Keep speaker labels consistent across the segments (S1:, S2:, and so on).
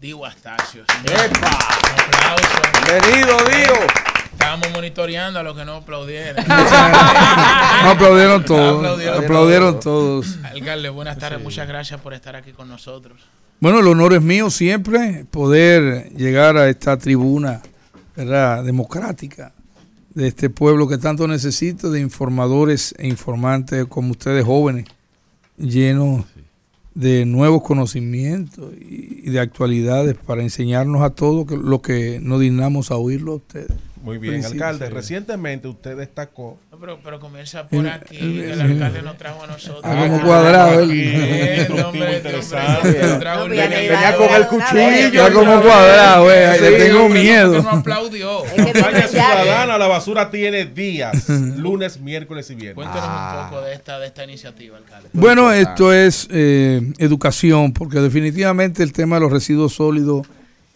S1: Digo Astacio. ¡Epa!
S2: Bienvenido, Digo,
S1: Estábamos monitoreando a los que no aplaudieron. no aplaudieron todos. aplaudieron, todos. Alcalde, buenas tardes. Muchas gracias por estar aquí con nosotros.
S2: Bueno, el honor es mío siempre poder llegar a esta tribuna ¿verdad? democrática de este pueblo que tanto necesita de informadores e informantes como ustedes jóvenes, llenos de nuevos conocimientos y de actualidades para enseñarnos a todos lo que nos dignamos a oírlo a ustedes. Muy bien, alcalde. Recientemente usted destacó. pero,
S3: pero comienza por eh, aquí. Eh, el, el, eh, alcalde nos trajo a nosotros. Ah, como ah, cuadrado. El nombre Venía con el cuchillo. como cuadrado, Le tengo
S2: miedo. No aplaudió. Campaña Ciudadana,
S1: la basura tiene días. Lunes, miércoles y viernes. Cuéntanos un
S2: ah. poco de esta, de esta iniciativa, alcalde. Bueno, esto es educación, porque definitivamente el tema de los residuos sólidos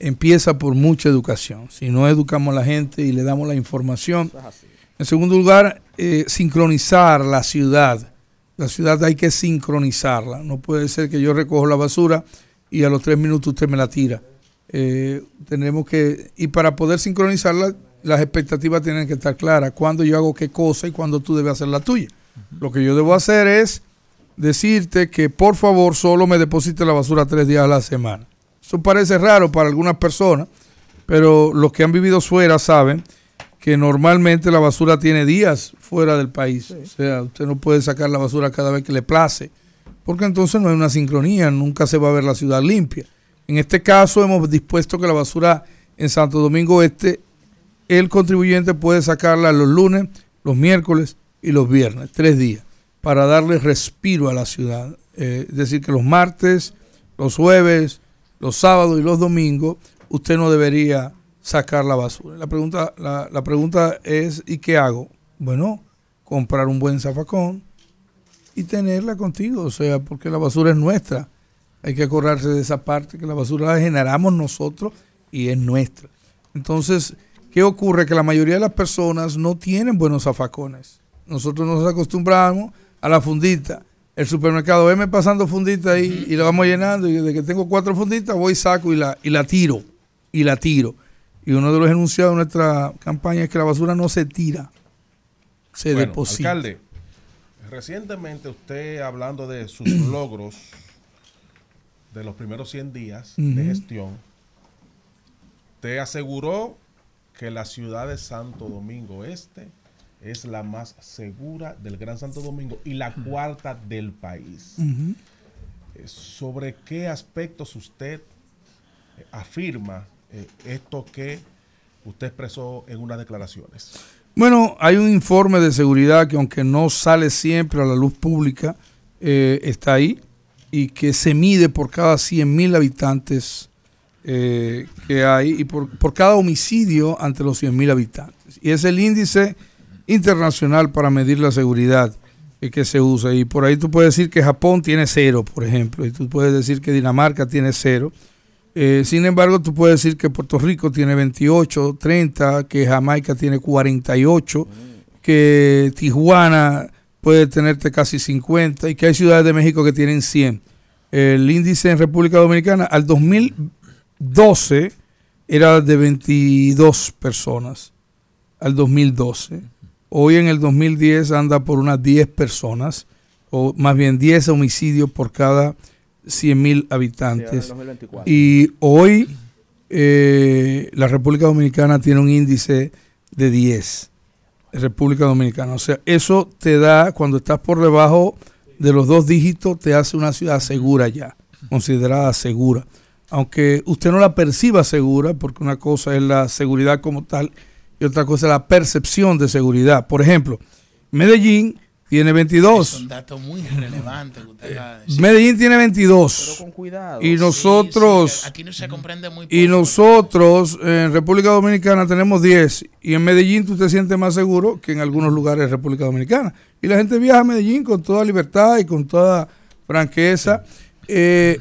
S2: empieza por mucha educación. Si no educamos a la gente y le damos la información. En segundo lugar, eh, sincronizar la ciudad. La ciudad hay que sincronizarla. No puede ser que yo recojo la basura y a los tres minutos usted me la tira. Eh, tenemos que, y para poder sincronizarla, las expectativas tienen que estar claras. Cuando yo hago qué cosa y cuando tú debes hacer la tuya. Lo que yo debo hacer es decirte que por favor solo me deposite la basura tres días a la semana. Eso parece raro para algunas personas, pero los que han vivido fuera saben que normalmente la basura tiene días fuera del país. O sea, usted no puede sacar la basura cada vez que le place, porque entonces no hay una sincronía, nunca se va a ver la ciudad limpia. En este caso hemos dispuesto que la basura en Santo Domingo Este, el contribuyente puede sacarla los lunes, los miércoles y los viernes, tres días, para darle respiro a la ciudad. Eh, es decir, que los martes, los jueves, los sábados y los domingos, usted no debería sacar la basura. La pregunta, la, pregunta es, ¿y qué hago? Bueno, comprar un buen zafacón y tenerla contigo, o sea, porque la basura es nuestra. Hay que acordarse de esa parte, que la basura la generamos nosotros y es nuestra. Entonces, ¿qué ocurre? Que la mayoría de las personas no tienen buenos zafacones. Nosotros nos acostumbramos a la fundita el supermercado, venme pasando fundita ahí y la vamos llenando. Y desde que tengo cuatro funditas, voy, saco y la, y la tiro. Y la tiro. Y uno de los enunciados de nuestra campaña es que la basura no se tira, se deposita. Alcalde, recientemente usted hablando de sus logros de los primeros 100 días de gestión, te
S1: aseguró que la ciudad de Santo Domingo Este es la más
S2: segura del Gran Santo Domingo y la cuarta del país. Eh, ¿Sobre qué aspectos usted eh, afirma eh, esto que usted expresó en unas declaraciones? Bueno, hay un informe de seguridad que aunque no sale siempre a la luz pública, está ahí y que se mide por cada 100.000 habitantes que hay y por, por cada homicidio ante los 100.000 habitantes. Y es el índice internacional para medir la seguridad eh, que se usa. Y por ahí tú puedes decir que Japón tiene cero, por ejemplo, y tú puedes decir que Dinamarca tiene cero. Eh, sin embargo, tú puedes decir que Puerto Rico tiene 28, 30, que Jamaica tiene 48, que Tijuana puede tenerte casi 50 y que hay ciudades de México que tienen 100. El índice en República Dominicana al 2012 era de 22 personas, al 2012. Hoy en el 2010 anda por unas 10 personas, o más bien 10 homicidios por cada 100.000 habitantes. y hoy eh, la República Dominicana tiene un índice de 10. República Dominicana. O sea, eso te da, cuando estás por debajo de los dos dígitos, te hace una ciudad segura ya, considerada segura. Aunque usted no la perciba segura, porque una cosa es la seguridad como tal y otra cosa la percepción de seguridad. Por ejemplo, Medellín tiene 22. Es un
S1: dato muy eh, Medellín
S2: tiene 22. Y nosotros. aquí no se comprende muy Y nosotros en República Dominicana tenemos 10. Y en Medellín tú te sientes más seguro que en algunos lugares de República Dominicana. Y la gente viaja a Medellín con toda libertad y con toda franqueza. Eh,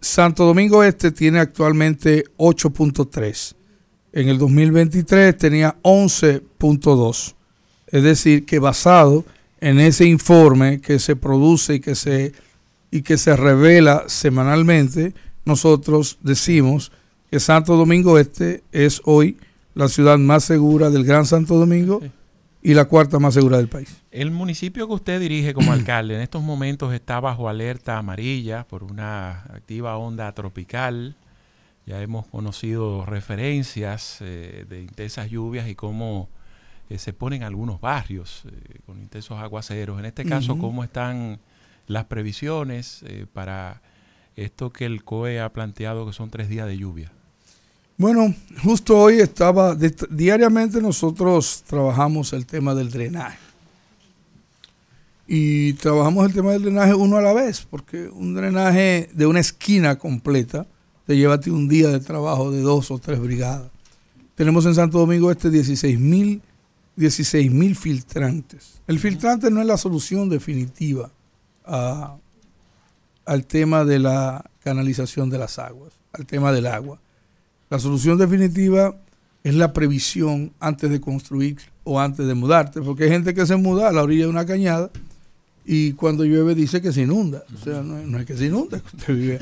S2: Santo Domingo Este tiene actualmente 8.3 en el 2023 tenía 11.2. Es decir, que basado en ese informe que se produce y que se, y que se revela semanalmente, nosotros decimos que Santo Domingo Este es hoy la ciudad más segura del Gran Santo Domingo y la cuarta más segura del país.
S1: El municipio que usted dirige como alcalde en estos momentos está bajo alerta amarilla por una activa onda tropical ya hemos conocido referencias eh, de intensas lluvias y cómo eh, se ponen algunos barrios eh, con intensos aguaceros. En este caso, ¿cómo están las previsiones para esto que el COE ha planteado que son tres días de lluvia?
S2: Bueno, justo hoy estaba, diariamente nosotros trabajamos el tema del drenaje. Y trabajamos el tema del drenaje uno a la vez, porque un drenaje de una esquina completa, te llévate un día de trabajo de dos o tres brigadas. Tenemos en Santo Domingo Este 16 mil filtrantes. El filtrante no es la solución definitiva ah, al tema de la canalización de las aguas, al tema del agua. La solución definitiva es la previsión antes de construir o antes de mudarte, porque hay gente que se muda a la orilla de una cañada y cuando llueve dice que se inunda. O sea, no, es que se inunda, usted vive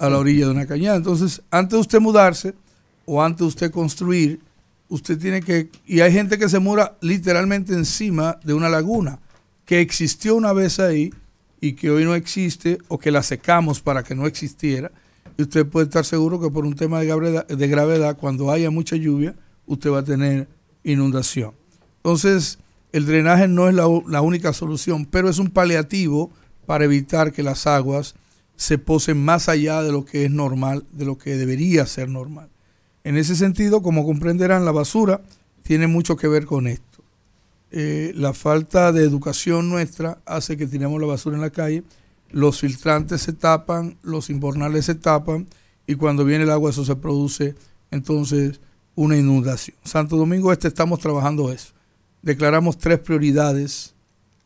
S2: a la orilla de una cañada. Entonces, antes de usted mudarse o antes de usted construir, usted tiene que... Y hay gente que se muda literalmente encima de una laguna que existió una vez ahí y que hoy no existe o que la secamos para que no existiera. Y usted puede estar seguro que por un tema de gravedad, de gravedad cuando haya mucha lluvia, usted va a tener inundación. Entonces, el drenaje no es la, única solución, pero es un paliativo para evitar que las aguas se posen más allá de lo que es normal, de lo que debería ser normal. En ese sentido, como comprenderán, la basura tiene mucho que ver con esto. Eh, la falta de educación nuestra hace que tiremos la basura en la calle, los filtrantes se tapan, los invernales se tapan y cuando viene el agua eso se produce entonces una inundación. Santo Domingo Este estamos trabajando eso declaramos tres prioridades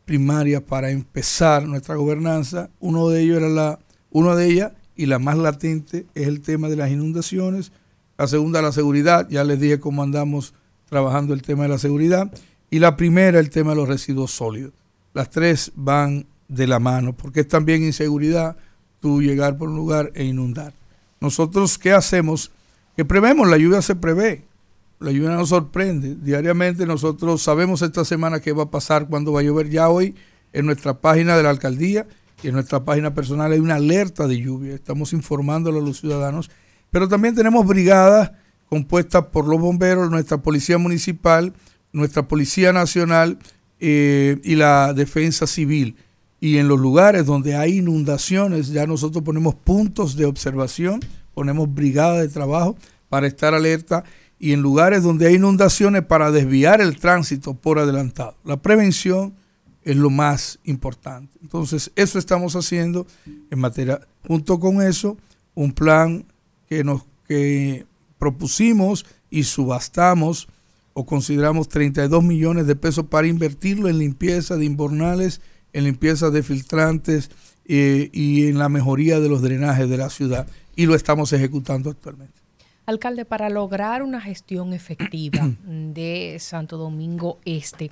S2: primarias para empezar nuestra gobernanza. Uno de ellos era la, una de ellas y la más latente es el tema de las inundaciones. La segunda, la seguridad. Ya les dije cómo andamos trabajando el tema de la seguridad. Y la primera, el tema de los residuos sólidos. Las tres van de la mano, porque es también inseguridad tú llegar por un lugar e inundar. Nosotros, ¿qué hacemos? Que prevemos, la lluvia se prevé. La lluvia nos sorprende. Diariamente nosotros sabemos esta semana qué va a pasar, cuándo va a llover. Ya hoy en nuestra página de la alcaldía y en nuestra página personal hay una alerta de lluvia. Estamos informándolo a los ciudadanos. Pero también tenemos brigadas compuestas por los bomberos, nuestra policía municipal, nuestra policía nacional eh, y la defensa civil. Y en los lugares donde hay inundaciones, ya nosotros ponemos puntos de observación, ponemos brigadas de trabajo para estar alerta y en lugares donde hay inundaciones para desviar el tránsito por adelantado. La prevención es lo más importante. Entonces, eso estamos haciendo en materia, junto con eso, un plan que nos propusimos y subastamos o consideramos 32 millones de pesos para invertirlo en limpieza de invernales, en limpieza de filtrantes eh, y en la mejoría de los drenajes de la ciudad. Y lo estamos ejecutando actualmente.
S4: Alcalde, para lograr una gestión efectiva de Santo Domingo Este,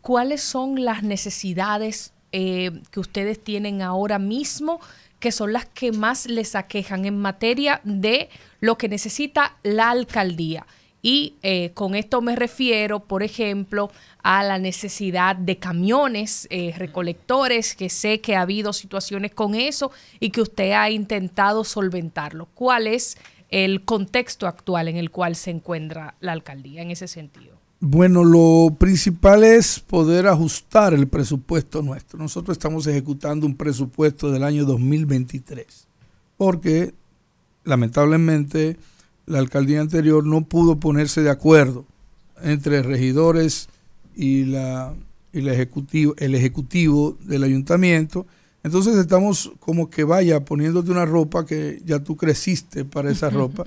S4: ¿cuáles son las necesidades eh, que ustedes tienen ahora mismo que son las que más les aquejan en materia de lo que necesita la alcaldía? Y eh, con esto me refiero, por ejemplo, a la necesidad de camiones, eh, recolectores, que sé que ha habido situaciones con eso y que usted ha intentado solventarlo. ¿Cuál es el contexto actual en el cual se encuentra la alcaldía en ese sentido?
S2: Bueno, lo principal es poder ajustar el presupuesto nuestro. Nosotros estamos ejecutando un presupuesto del año 2023, porque lamentablemente la alcaldía anterior no pudo ponerse de acuerdo entre regidores y, la, y el ejecutivo del ayuntamiento entonces estamos como que vaya poniéndote una ropa que ya tú creciste para esa ropa.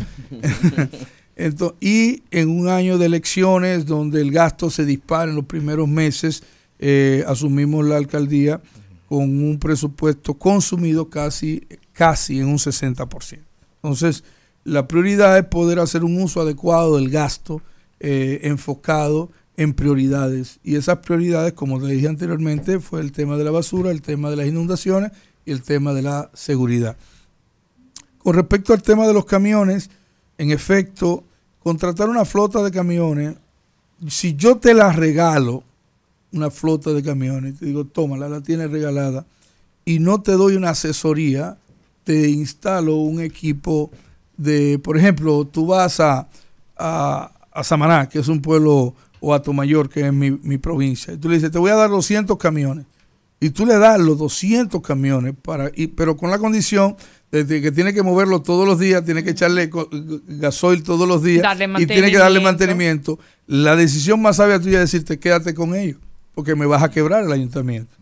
S2: y en un año de elecciones donde el gasto se dispara en los primeros meses, eh, asumimos la alcaldía con un presupuesto consumido casi, casi en un 60%. Entonces, la prioridad es poder hacer un uso adecuado del gasto eh, enfocado en prioridades. Y esas prioridades, como te dije anteriormente, fue el tema de la basura, el tema de las inundaciones y el tema de la seguridad. Con respecto al tema de los camiones, en efecto, contratar una flota de camiones, si yo te la regalo, una flota de camiones, te digo, tómala, la tienes regalada, y no te doy una asesoría, te instalo un equipo de, por ejemplo, tú vas a, a, a Samaná, que es un pueblo o a mayor que es mi, provincia, y tú le dices, te voy a dar 200 camiones, y tú le das los 200 camiones, para, pero con la condición de que tiene que moverlo todos los días, tiene que echarle gasoil todos los días y tiene que darle mantenimiento, la decisión más sabia tuya es decirte quédate con ellos, porque me vas a quebrar el ayuntamiento.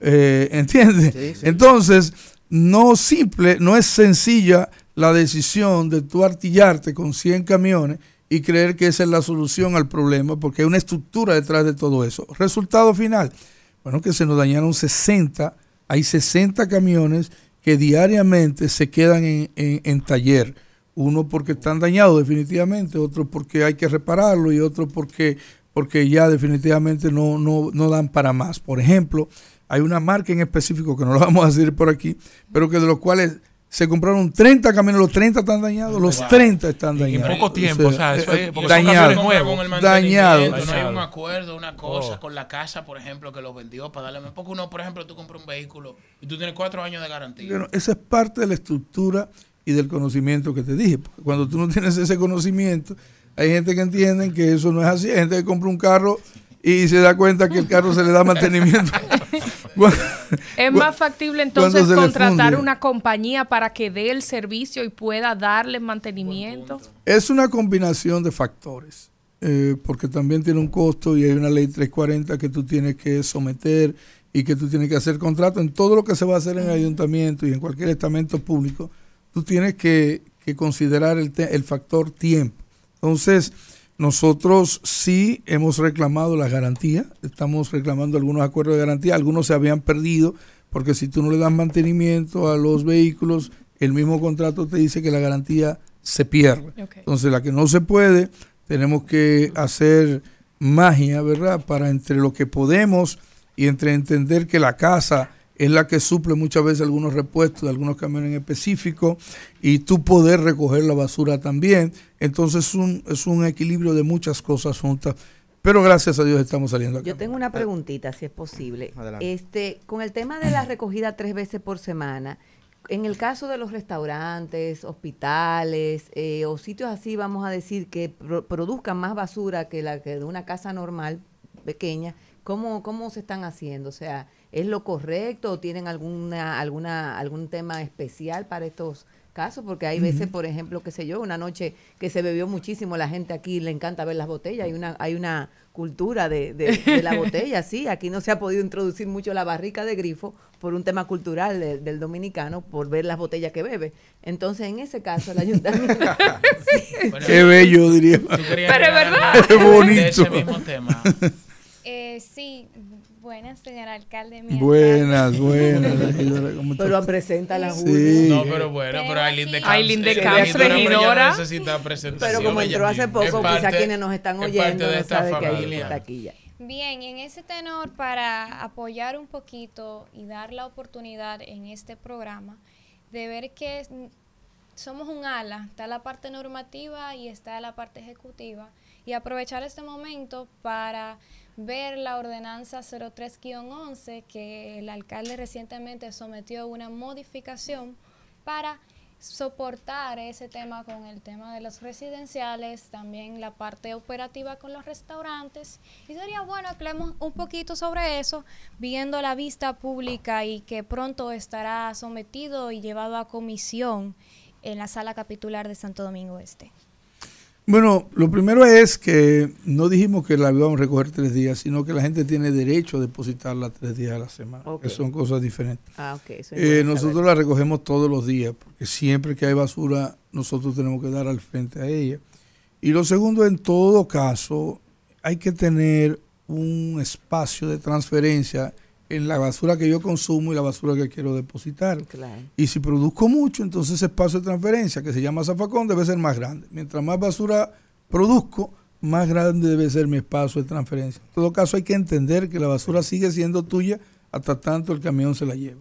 S2: Eh, ¿Entiendes? Entonces, no simple, no es sencilla la decisión de tú artillarte con 100 camiones y creer que esa es la solución al problema, porque hay una estructura detrás de todo eso. Resultado final, bueno, que se nos dañaron 60, hay 60 camiones que diariamente se quedan en, en, taller. Uno porque están dañados definitivamente, otro porque hay que repararlo y otro porque, porque ya definitivamente no, no, no dan para más. Por ejemplo, hay una marca en específico que no lo vamos a decir por aquí, pero que de los cuales se compraron 30 camiones, los 30 están dañados, los 30 están dañados. en poco tiempo, o sea, eso es, eh, eh, porque dañado, Dañado. No hay un
S1: acuerdo, una cosa, oh. con la casa, por ejemplo, que los vendió para darle... Porque uno, por ejemplo, tú compras un vehículo y tú tienes cuatro años de garantía. Bueno, esa
S2: es parte de la estructura y del conocimiento que te dije. cuando tú no tienes ese conocimiento, hay gente que entiende que eso no es así. Hay gente que compra un carro y se da cuenta que el carro se le da mantenimiento.
S4: es más factible entonces contratar una compañía para que dé el servicio y pueda darle mantenimiento.
S2: Es una combinación de factores, eh, porque también tiene un costo y hay una ley 340 que tú tienes que someter y que tú tienes que hacer contrato. En todo lo que se va a hacer en el ayuntamiento y en cualquier estamento público, tú tienes que, considerar el, el factor tiempo. Entonces, nosotros sí hemos reclamado la garantía. estamos reclamando algunos acuerdos de garantía, algunos se habían perdido, porque si tú no le das mantenimiento a los vehículos, el mismo contrato te dice que la garantía se pierde. Entonces, la que no se puede, tenemos que hacer magia, ¿verdad? Para entre lo que podemos y entre entender que la casa es la que suple muchas veces algunos repuestos de algunos camiones específicos y tú poder recoger la basura también. Entonces es un, es un equilibrio de muchas cosas juntas. Pero gracias a Dios estamos saliendo acá. Yo
S3: tengo una preguntita, si es posible.
S5: Este, con el tema de la recogida tres veces por semana, en el caso de los restaurantes, hospitales eh, o sitios así, vamos a decir, que produzcan más basura que la que de una casa normal pequeña, ¿cómo, cómo se están haciendo? O sea, ¿Es lo correcto o tienen alguna, alguna, algún tema especial para estos casos? Porque hay veces, por ejemplo, qué sé yo, una noche que se bebió muchísimo, la gente aquí le encanta ver las botellas, hay una, hay una cultura de, la botella, sí, aquí no se ha podido introducir mucho la barrica de grifo por un tema cultural del dominicano, por ver las botellas que bebe. Entonces, en ese caso, el ayuntamiento...
S2: Qué bello, diría. Pero es verdad. Es bonito. mismo tema.
S5: Eh, sí, Buenas, señor alcalde.
S2: buenas, buenas. pero presenta la Julia. Sí. No, pero bueno,
S5: pero Aileen de Castro. Aileen de Castro No necesita
S3: presentación. Pero como entró hace poco, quizás quienes nos están oyendo no saben que Aileen está aquí Bien, en ese tenor, para apoyar un poquito y dar la oportunidad en este programa de ver que somos un ala, está la parte normativa y está la parte ejecutiva, y aprovechar este momento para ver la ordenanza 03-11 que el alcalde recientemente sometió una modificación para soportar ese tema con el tema de los residenciales, también la parte operativa con los restaurantes. Y sería bueno que hablemos un poquito sobre eso, viendo la vista pública y que pronto estará sometido y llevado a comisión en la sala capitular de Santo Domingo Este.
S2: Bueno, lo primero es que no dijimos que la íbamos a recoger tres días, sino que la gente tiene derecho a depositarla tres días a la semana, que son cosas diferentes. Ah, eh, nosotros la recogemos todos los días, porque siempre que hay basura, nosotros tenemos que dar al frente a ella. Y lo segundo, en todo caso, hay que tener un espacio de transferencia en la basura que yo consumo y la basura que quiero depositar. Y si produzco mucho, entonces ese espacio de transferencia, que se llama zafacón, debe ser más grande. Mientras más basura produzco, más grande debe ser mi espacio de transferencia. En todo caso, hay que entender que la basura sigue siendo tuya hasta tanto el camión se la lleva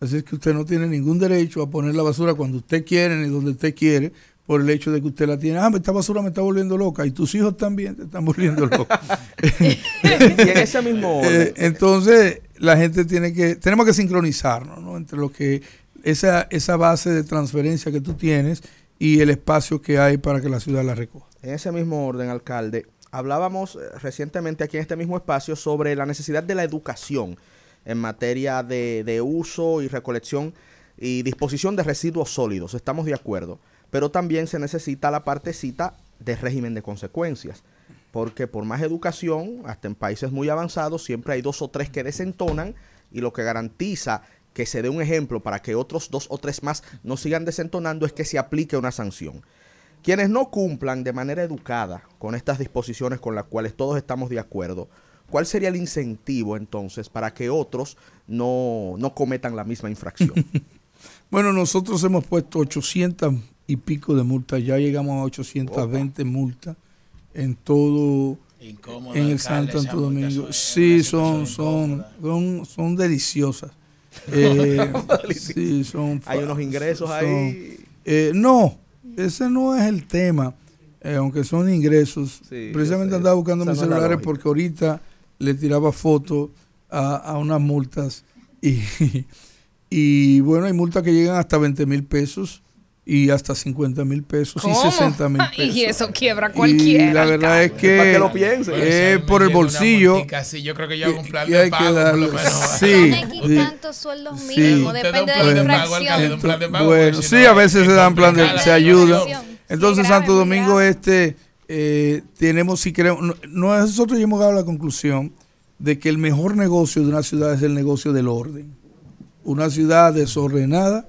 S2: Así es que usted no tiene ningún derecho a poner la basura cuando usted quiere ni donde usted quiere por el hecho de que usted la tiene. Ah, esta basura me está volviendo loca y tus hijos también te están volviendo loca. en ese mismo eh, entonces, la gente tiene que, tenemos que sincronizarnos, Entre lo que, esa, esa base de transferencia que tú tienes y el espacio que hay para que la ciudad la recoja. En ese mismo orden, alcalde, hablábamos eh, recientemente aquí en este mismo espacio sobre la necesidad de la educación en materia de, de uso y recolección y disposición de residuos sólidos, estamos de acuerdo, pero también se necesita la partecita de régimen de consecuencias porque por más educación, hasta en países muy avanzados, siempre hay dos o tres que desentonan y lo que garantiza que se dé un ejemplo para que otros dos o tres más no sigan desentonando es que se aplique una sanción. Quienes no cumplan de manera educada con estas disposiciones con las cuales todos estamos de acuerdo, ¿cuál sería el incentivo entonces para que otros no, no cometan la misma infracción? bueno, nosotros hemos puesto 800 y pico de multas, ya llegamos a 820 multas en todo en el Santo Santo Domingo. Sí, eh, son, son, son, son deliciosas. Eh, sí, son, Hay unos ingresos ahí. Eh, no, ese no es el tema, aunque son ingresos. Precisamente andaba buscando mis celulares porque ahorita le tiraba fotos a, a, unas multas y, y bueno, hay multas que llegan hasta 20 mil pesos y hasta 50 mil pesos y 60 mil pesos. Y eso
S4: quiebra cualquiera. Y la verdad es
S2: que. Para que lo Por el bolsillo.
S1: casi yo creo que yo hago y, de pago. Sí. sí tantos
S2: sueldos sí. Depende de la Bueno, sí, a veces se dan plan de. Se ayuda. Entonces, Santo Domingo Este. Eh, tenemos, si queremos. Nosotros hemos llegado a la conclusión de que el mejor negocio de una ciudad es el negocio del orden. Una ciudad desordenada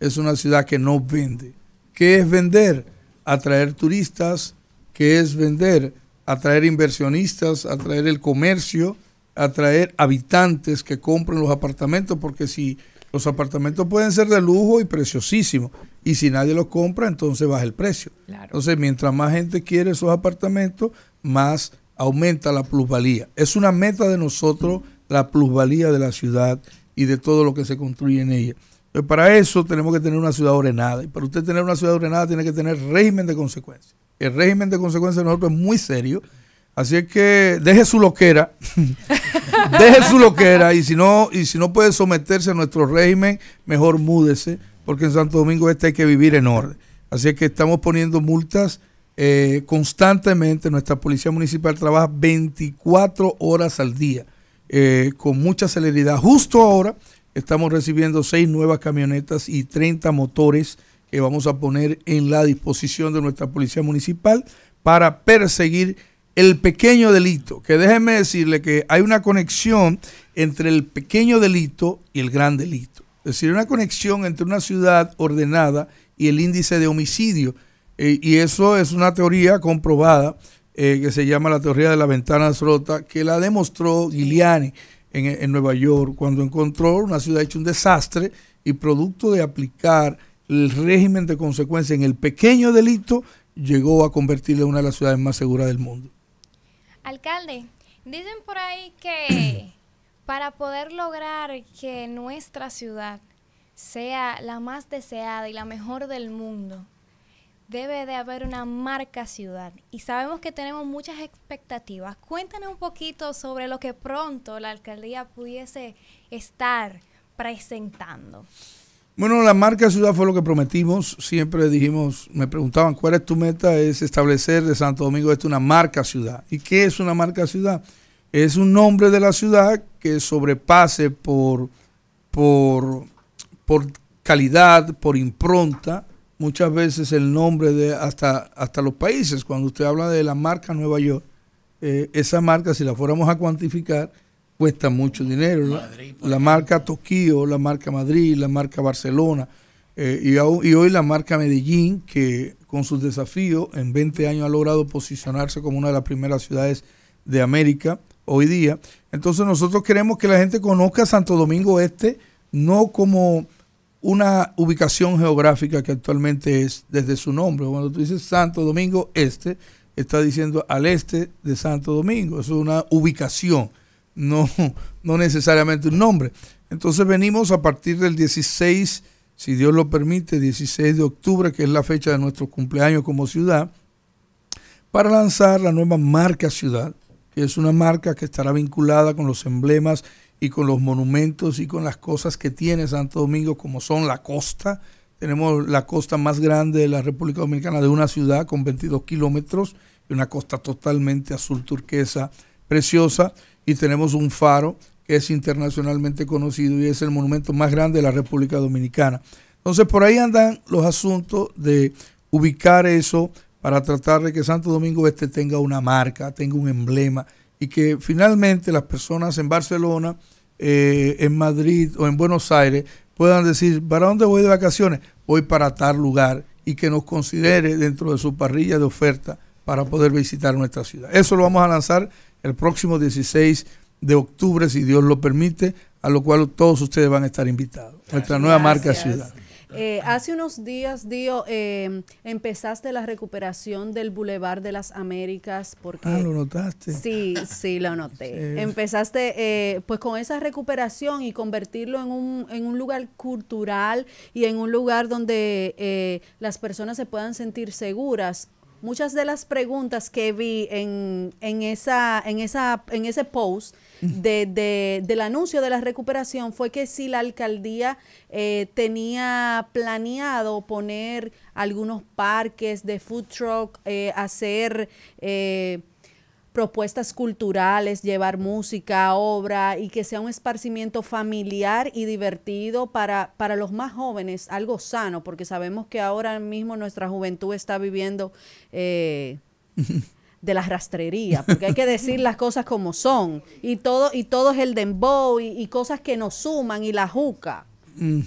S2: es una ciudad que no vende. ¿Qué es vender? Atraer turistas, ¿qué es vender? Atraer inversionistas, atraer el comercio, atraer habitantes que compren los apartamentos, porque si los apartamentos pueden ser de lujo y preciosísimos, y si nadie los compra, entonces baja el precio. Entonces, mientras más gente quiere esos apartamentos, más aumenta la plusvalía. Es una meta de nosotros la plusvalía de la ciudad y de todo lo que se construye en ella. Pues para eso tenemos que tener una ciudad ordenada. Y para usted tener una ciudad ordenada tiene que tener régimen de consecuencias. El régimen de consecuencias de nosotros es muy serio. Así es que deje su loquera,
S5: deje su
S2: loquera y si no y si no puede someterse a nuestro régimen, mejor múdese, porque en Santo Domingo este hay que vivir en orden. Así es que estamos poniendo multas eh, constantemente. Nuestra policía municipal trabaja 24 horas al día eh, con mucha celeridad. Justo ahora estamos recibiendo seis nuevas camionetas y 30 motores que vamos a poner en la disposición de nuestra policía municipal para perseguir el pequeño delito, que déjenme decirle que hay una conexión entre el pequeño delito y el gran delito. Es decir, una conexión entre una ciudad ordenada y el índice de homicidio. Eh, y eso es una teoría comprobada eh, que se llama la teoría de la ventana rota que la demostró Giuliani en, Nueva York, cuando encontró una ciudad hecha un desastre y producto de aplicar el régimen de consecuencia en el pequeño delito, llegó a convertirla en una de las ciudades más seguras del mundo.
S3: Alcalde, dicen por ahí que para poder lograr que nuestra ciudad sea la más deseada y la mejor del mundo, debe de haber una marca ciudad y sabemos que tenemos muchas expectativas. Cuéntanos un poquito sobre lo que pronto la alcaldía pudiese estar presentando.
S2: Bueno, la marca ciudad fue lo que prometimos. Siempre dijimos, me preguntaban, ¿cuál es tu meta? Es establecer de Santo Domingo esto una marca ciudad. ¿Y qué es una marca ciudad? Es un nombre de la ciudad que sobrepase por, por, por calidad, por impronta, muchas veces el nombre de hasta, hasta los países. Cuando usted habla de la marca Nueva York, eh, esa marca, si la fuéramos a cuantificar, cuesta mucho dinero. la marca Tokio, la marca Madrid, la marca Barcelona. Eh, y, y, hoy la marca Medellín, que con sus desafíos en 20 años ha logrado posicionarse como una de las primeras ciudades de América hoy día. Entonces nosotros queremos que la gente conozca Santo Domingo Este, no como una ubicación geográfica que actualmente es desde su nombre. Cuando tú dices Santo Domingo Este, está diciendo al este de Santo Domingo. Es una ubicación, no, no necesariamente un nombre. Entonces venimos a partir del 16, si Dios lo permite, 16 de octubre, que es la fecha de nuestro cumpleaños como ciudad, para lanzar la nueva marca ciudad, que es una marca que estará vinculada con los emblemas y con los monumentos y con las cosas que tiene Santo Domingo, como son la costa. Tenemos la costa más grande de la República Dominicana de una ciudad con 22 kilómetros y una costa totalmente azul turquesa, preciosa. Y tenemos un faro que es internacionalmente conocido y es el monumento más grande de la República Dominicana. Entonces por ahí andan los asuntos de ubicar eso para tratar de que Santo Domingo Este tenga una marca, tenga un emblema, y que finalmente las personas en Barcelona, eh, en Madrid o en Buenos Aires puedan decir, ¿para dónde voy de vacaciones? Voy para tal lugar y que nos considere dentro de su parrilla de oferta para poder visitar nuestra ciudad. Eso lo vamos a lanzar el próximo 16 de octubre, si Dios lo permite, a lo cual todos ustedes van a estar invitados. Nuestra nueva marca ciudad.
S5: Eh, hace unos días, Dio, em, empezaste la recuperación del Boulevard de las Américas. ah,
S2: ¿lo notaste?
S5: Sí, sí, lo noté. Empezaste eh, pues con esa recuperación y convertirlo en un, lugar cultural y en un lugar donde eh, las personas se puedan sentir seguras muchas de las preguntas que vi en, esa, en, esa, en ese post de, del anuncio de la recuperación fue que si la alcaldía eh, tenía planeado poner algunos parques de food truck, eh, hacer eh, propuestas culturales, llevar música, obra y que sea un esparcimiento familiar y divertido para, para los más jóvenes, algo sano, porque sabemos que ahora mismo nuestra juventud está viviendo... de la rastrería, porque hay que decir las cosas como son, y todo, y todo es el dembow, y, y cosas que nos suman, y la juca.
S2: Mm.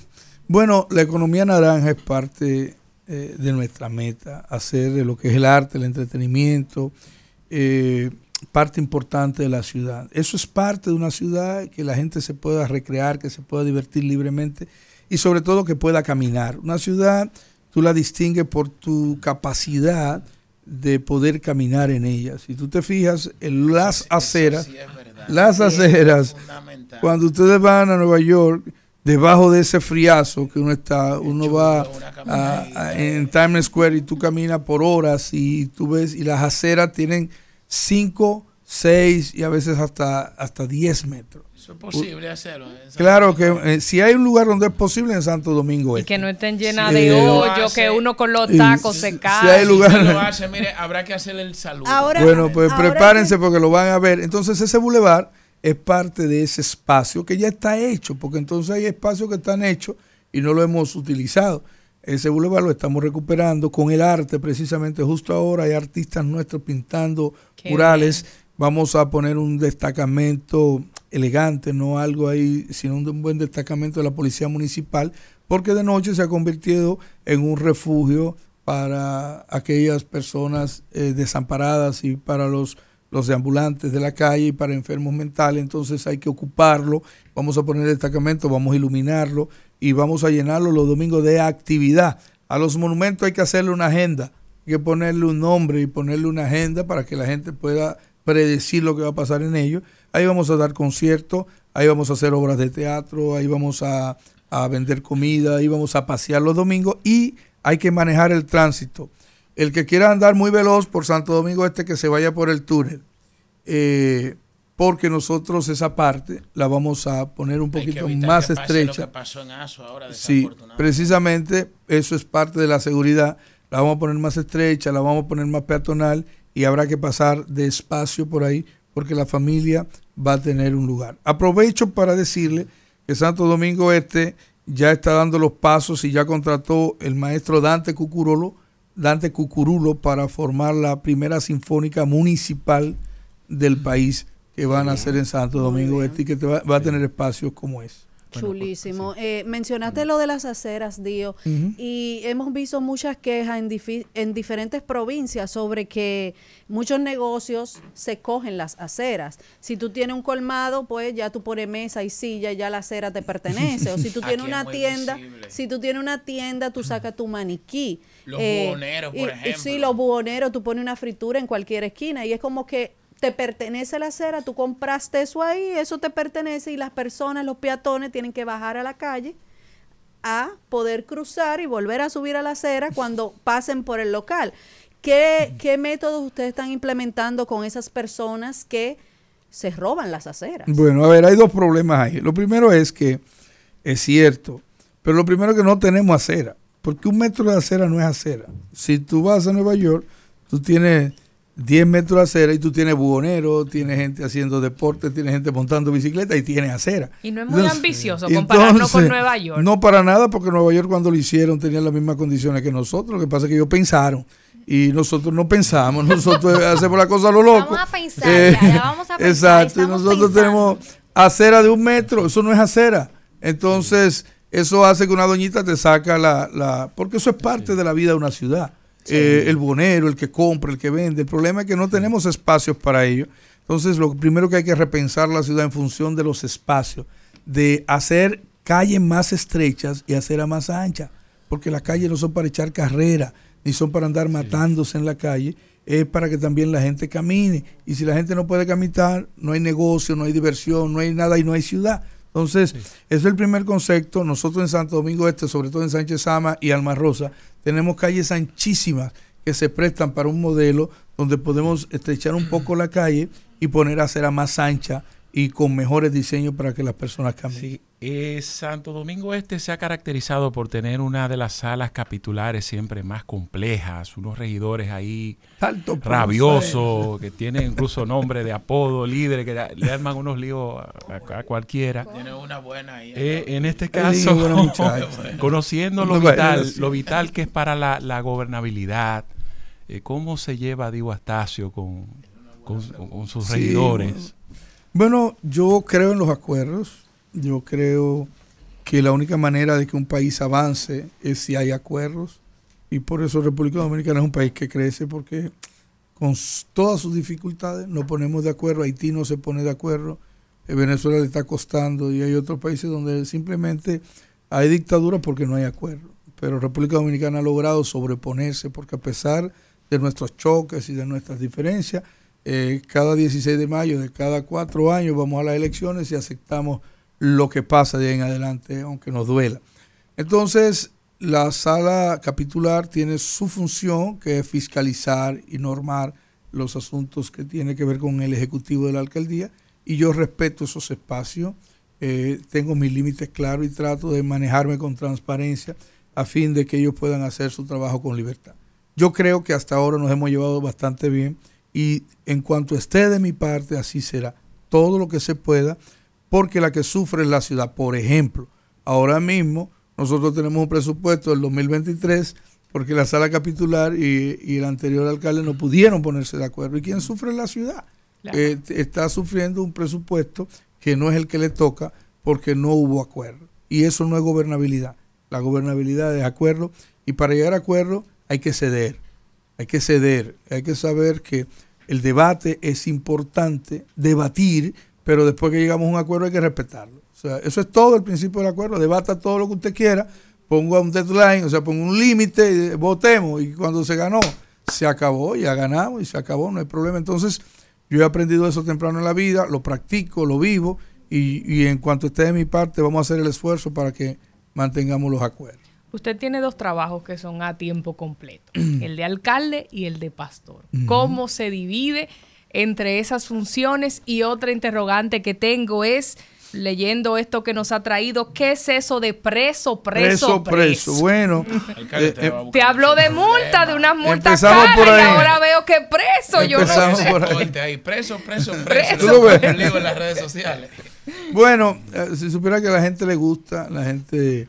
S2: Bueno, la economía naranja es parte eh, de nuestra meta, hacer lo que es el arte, el entretenimiento, eh, parte importante de la ciudad. Eso es parte de una ciudad que la gente se pueda recrear, que se pueda divertir libremente y sobre todo que pueda caminar. Una ciudad, tú la distingues por tu capacidad de poder caminar en ellas. Si tú te fijas en las aceras, las aceras, cuando ustedes van a Nueva York, debajo de ese friazo que uno está, uno va a, en Times Square y tú caminas por horas y tú ves, y las aceras tienen 5, 6 y a veces hasta, hasta 10 metros es posible hacerlo. Claro que eh, si hay un lugar donde es posible en Santo Domingo. Y que este. no estén llenas de hoyo, que
S4: uno con los tacos se cae. Si hay lugar. habrá que hacerle el saludo. bueno, pues
S2: prepárense porque lo van a ver. Entonces ese bulevar es parte de ese espacio que ya está hecho, porque entonces hay espacios que están hechos y no lo hemos utilizado. Ese bulevar lo estamos recuperando con el arte, precisamente justo ahora hay artistas nuestros pintando murales. Vamos a poner un destacamento elegante, no algo ahí, sino un buen destacamento de la policía municipal, porque de noche se ha convertido en un refugio para aquellas personas eh, desamparadas y para los, los deambulantes de la calle y para enfermos mentales. Entonces hay que ocuparlo, vamos a poner destacamento, vamos a iluminarlo y vamos a llenarlo los domingos de actividad. A los monumentos hay que hacerle una agenda, hay que ponerle un nombre y ponerle una agenda para que la gente pueda predecir lo que va a pasar en ellos Ahí vamos a dar conciertos, ahí vamos a hacer obras de teatro, ahí vamos a, vender comida, ahí vamos a pasear los domingos y hay que manejar el tránsito. El que quiera andar muy veloz por Santo Domingo Este, que se vaya por el túnel. Eh, porque nosotros esa parte la vamos a poner un poquito más estrecha. Lo que pasó en ASO ahora, sí, precisamente eso es parte de la seguridad. La vamos a poner más estrecha, la vamos a poner más peatonal y habrá que pasar despacio por ahí porque la familia va a tener un lugar. Aprovecho para decirle que Santo Domingo Este ya está dando los pasos y ya contrató el maestro Dante Cucurulo, Dante Cucurulo para formar la primera sinfónica municipal del país que van a hacer en Santo Domingo Este y que va, va a tener espacios como ese.
S5: Chulísimo. Eh, mencionaste lo de las aceras, Dio, y hemos visto muchas quejas en, diferentes provincias sobre que muchos negocios se cogen las aceras. Si tú tienes un colmado, pues ya tú pones mesa y silla, y ya la acera te pertenece. O si tú tienes una tienda, si tú tienes una tienda, tú sacas tu maniquí. Los eh, buhoneros, por ejemplo. sí, los buhoneros, tú pones una fritura en cualquier esquina y es como que te pertenece la acera, tú compraste eso ahí, eso te pertenece y las personas, los peatones tienen que bajar a la calle a poder cruzar y volver a subir a la acera cuando pasen por el local. ¿Qué, qué métodos ustedes están implementando con esas personas que se roban las aceras?
S2: Bueno, a ver, hay dos problemas ahí. Lo primero es que es cierto, pero lo primero es que no tenemos acera, porque un metro de acera no es acera. Si tú vas a Nueva York, tú tienes 10 metros de acera y tú tienes buhoneros, tienes gente haciendo deporte, tienes gente montando bicicleta y tienes acera. Y no es muy ambicioso compararlo con Nueva York. No para nada, porque Nueva York cuando lo hicieron tenía las mismas condiciones que nosotros. Lo que pasa es que ellos pensaron y nosotros no pensamos, nosotros hacemos la cosa a lo loco.
S3: Vamos a pensar, eh, vamos a
S2: pensar. Exacto, y nosotros tenemos acera de un metro, eso no es acera. Entonces, eso hace que una doñita te saca la... la porque eso es parte de la vida de una ciudad. Eh, el bonero el que compra, el que vende. El problema es que no tenemos espacios para ello. Entonces, lo primero que hay que repensar la ciudad en función de los espacios, de hacer calles más estrechas y hacerlas más anchas, porque las calles no son para echar carrera, ni son para andar matándose en la calle, es para que también la gente camine. Y si la gente no puede caminar, no hay negocio, no hay diversión, no hay nada y no hay ciudad. Entonces, ese es el primer concepto. Nosotros en Santo Domingo Este, sobre todo en Sánchez Sama y Alma Rosa, tenemos calles anchísimas que se prestan para un modelo donde podemos estrechar un poco la calle y poner acera más ancha y con mejores diseños para que las personas cambien. Sí,
S1: eh, Santo Domingo Este se ha caracterizado por tener una de las salas capitulares siempre más complejas, unos regidores ahí rabiosos, que tienen incluso nombre de apodo, líder, que le arman unos líos a, cualquiera. Tiene una buena ahí. Eh, en este caso, conociendo lo vital, lo vital que es para la, gobernabilidad, eh, cómo se lleva Digo Astacio con, con, sus regidores.
S2: Bueno, yo creo en los acuerdos. Yo creo que la única manera de que un país avance es si hay acuerdos. Y por eso República Dominicana es un país que crece porque con todas sus dificultades nos ponemos de acuerdo. Haití no se pone de acuerdo. Eh, Venezuela le está costando y hay otros países donde simplemente hay dictadura porque no hay acuerdo. Pero República Dominicana ha logrado sobreponerse porque a pesar de nuestros choques y de nuestras diferencias, eh, cada 16 de mayo de cada cuatro años vamos a las elecciones y aceptamos lo que pasa de ahí en adelante, aunque nos duela. Entonces, la sala capitular tiene su función, que es fiscalizar y normar los asuntos que tiene que ver con el Ejecutivo de la Alcaldía, y yo respeto esos espacios, eh, tengo mis límites claros y trato de manejarme con transparencia a fin de que ellos puedan hacer su trabajo con libertad. Yo creo que hasta ahora nos hemos llevado bastante bien y en cuanto esté de mi parte, así será. Todo lo que se pueda, porque la que sufre es la ciudad. Por ejemplo, ahora mismo nosotros tenemos un presupuesto del 2023 porque la sala capitular y, el anterior alcalde no pudieron ponerse de acuerdo. ¿Y quién sufre es la ciudad? Eh, está sufriendo un presupuesto que no es el que le toca porque no hubo acuerdo. Y eso no es gobernabilidad. La gobernabilidad es acuerdo y para llegar a acuerdo hay que ceder hay que ceder, hay que saber que el debate es importante, debatir, pero después que llegamos a un acuerdo hay que respetarlo. O sea, eso es todo el principio del acuerdo, debata todo lo que usted quiera, ponga un deadline, o sea, pongo un límite, votemos y cuando se ganó, se acabó, ya ganamos y se acabó, no hay problema. Entonces, yo he aprendido eso temprano en la vida, lo practico, lo vivo y, y en cuanto esté de mi parte, vamos a hacer el esfuerzo para que mantengamos los acuerdos.
S4: Usted tiene dos trabajos que son a tiempo completo, el de alcalde y el de pastor. ¿Cómo se divide entre esas funciones? Y otra interrogante que tengo es, leyendo esto que nos ha traído, ¿qué es eso de preso, preso, preso? preso.
S2: Bueno, eh, eh,
S4: te, habló de multa, de unas multas caras, ahora veo que preso, yo no sé. Preso, preso, preso. en las redes sociales.
S2: Bueno, eh, si supiera que a la gente le gusta, la gente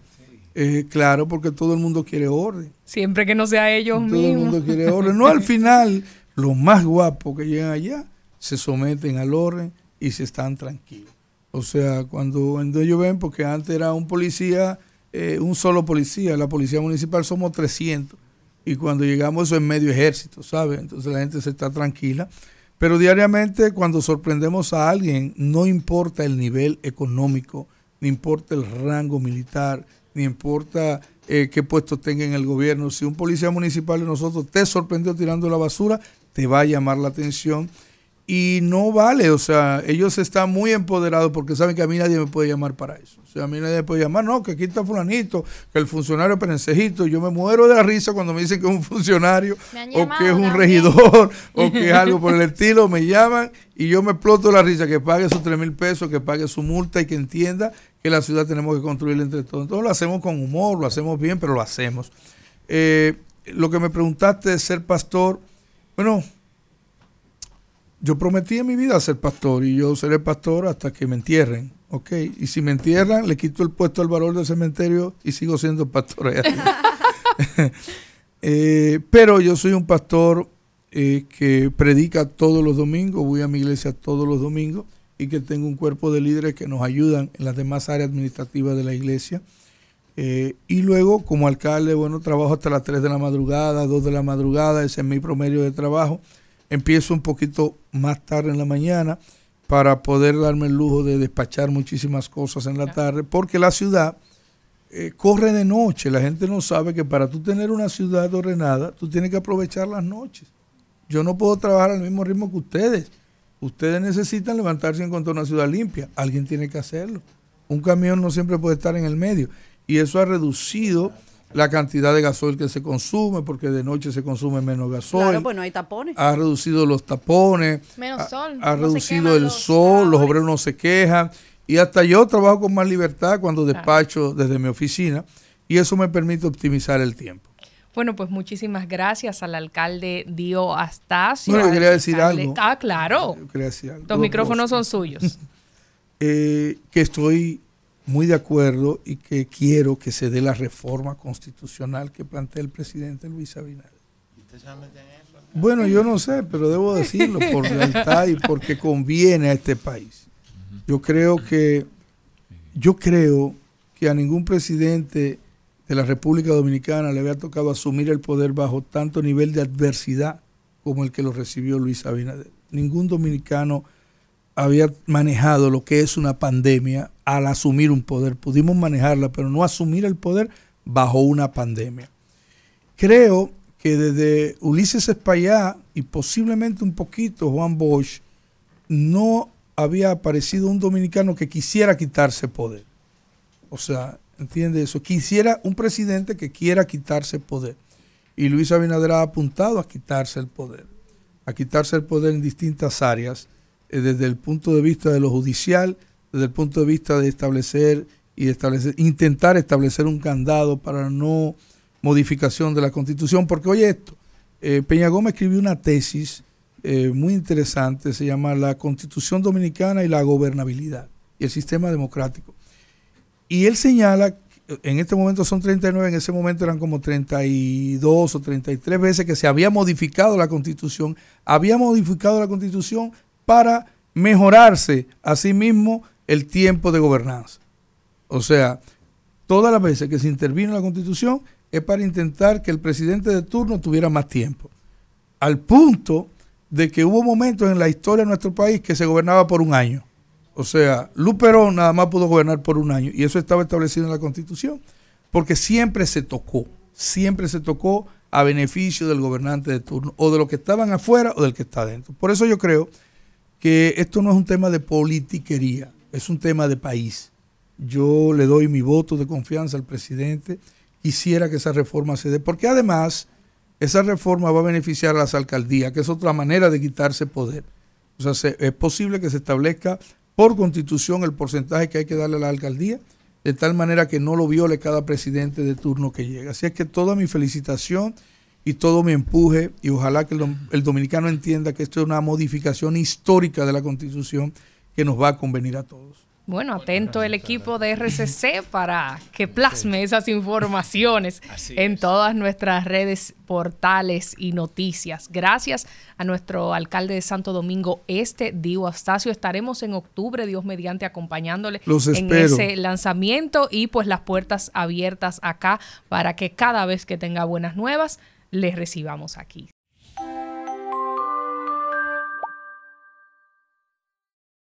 S2: eh, claro, porque todo el mundo quiere orden.
S4: Siempre que no sea ellos mismos. Todo el mundo quiere orden. No, al
S2: final, los más guapos que llegan allá se someten al orden y se están tranquilos. O sea, cuando, cuando ellos ven, porque antes era un policía, eh, un solo policía, la policía municipal somos 300. Y cuando llegamos eso es medio ejército, ¿sabes? Entonces la gente se está tranquila. Pero diariamente cuando sorprendemos a alguien, no importa el nivel económico, no importa el rango militar, ni importa eh, qué puesto tenga en el gobierno. Si un policía municipal de nosotros te sorprendió tirando la basura, te va a llamar la atención. Y no vale, o sea, ellos están muy empoderados porque saben que a mí nadie me puede llamar para eso. O sea, a mí nadie me puede llamar, no, que aquí está fulanito, que el funcionario perencejito. Yo me muero de la risa cuando me dicen que es un funcionario o que es un regidor o que es algo por el estilo. Me llaman y yo me exploto la risa, que pague sus tres mil pesos, que pague su multa y que entienda que la ciudad tenemos que construirla entre todos. Entonces lo hacemos con humor, lo hacemos bien, pero lo hacemos. Eh, lo que me preguntaste de ser pastor, bueno, yo prometí en mi vida ser pastor y yo seré pastor hasta que me entierren. y si me entierran, le quito el puesto al valor del cementerio y sigo siendo pastor. Eh, pero yo soy un pastor eh, que predica todos los domingos, voy a mi iglesia todos los domingos y que tengo un cuerpo de líderes que nos ayudan en las demás áreas administrativas de la iglesia. Eh, y luego, como alcalde, bueno, trabajo hasta las 3 de la madrugada, 2 de la madrugada, ese es mi promedio de trabajo. Empiezo un poquito más tarde en la mañana para poder darme el lujo de despachar muchísimas cosas en la tarde, porque la ciudad eh, corre de noche. La gente no sabe que para tú tener una ciudad ordenada, tú tienes que aprovechar las noches. Yo no puedo trabajar al mismo ritmo que ustedes Ustedes necesitan levantarse en cuanto a una ciudad limpia. Alguien tiene que hacerlo. Un camión no siempre puede estar en el medio. Y eso ha reducido la cantidad de gasoil que se consume, porque de noche se consume menos gasol. Claro, pues
S5: hay tapones. Ha
S2: reducido los tapones. Menos sol. Ha, reducido el sol, los obreros no se quejan. Y hasta yo trabajo con más libertad cuando despacho desde mi oficina. Y eso me permite optimizar el tiempo.
S4: Bueno, pues muchísimas gracias al alcalde Dio Astacio. Bueno, yo quería decir algo. Ah, claro. Yo
S2: eh, quería decir algo. Los micrófonos son suyos. Eh, que estoy muy de acuerdo y que quiero que se dé la reforma constitucional que plantea el presidente Luis Abinader. Bueno, yo no sé, pero debo decirlo por lealtad y porque conviene a este país. Yo creo que yo creo que a ningún presidente la República Dominicana le había tocado asumir el poder bajo tanto nivel de adversidad como el que lo recibió Luis Abinader. Ningún dominicano había manejado lo que es una pandemia al asumir un poder. Pudimos manejarla, pero no asumir el poder bajo una pandemia. Creo que desde Ulises Espaillá y posiblemente un poquito Juan Bosch, no había aparecido un dominicano que quisiera quitarse poder. O sea, Entiende eso. Quisiera un presidente que quiera quitarse el poder. Y Luis Abinader ha apuntado a quitarse el poder. A quitarse el poder en distintas áreas, eh, desde el punto de vista de lo judicial, desde el punto de vista de establecer y establecer, intentar establecer un candado para no modificación de la constitución. Porque oye esto, eh, Peña Gómez escribió una tesis eh, muy interesante, se llama La Constitución Dominicana y la Gobernabilidad y el Sistema Democrático. Y él señala, en este momento son 39, en ese momento eran como 32 o 33 veces que se había modificado la constitución, había modificado la constitución para mejorarse a sí mismo el tiempo de gobernanza. O sea, todas las veces que se intervino la constitución es para intentar que el presidente de turno tuviera más tiempo. Al punto de que hubo momentos en la historia de nuestro país que se gobernaba por un año. O sea, Luperón nada más pudo gobernar por un año y eso estaba establecido en la Constitución, porque siempre se tocó, siempre se tocó a beneficio del gobernante de turno o de los que estaban afuera o del que está adentro Por eso yo creo que esto no es un tema de politiquería, es un tema de país. Yo le doy mi voto de confianza al presidente, quisiera que esa reforma se dé, porque además esa reforma va a beneficiar a las alcaldías, que es otra manera de quitarse poder. O sea, es posible que se establezca por constitución el porcentaje que hay que darle a la alcaldía, de tal manera que no lo viole cada presidente de turno que llega. Así es que toda mi felicitación y todo mi empuje, y ojalá que el, el dominicano entienda que esto es una modificación histórica de la constitución que nos va a convenir a todos.
S4: Bueno, atento el equipo de RCC para que plasme esas informaciones en todas nuestras redes, portales y noticias. Gracias a nuestro alcalde de Santo Domingo Este, Diego Astacio. Estaremos en octubre, Dios mediante, acompañándole en ese lanzamiento y pues las puertas abiertas acá para que cada vez que tenga buenas nuevas, les recibamos aquí.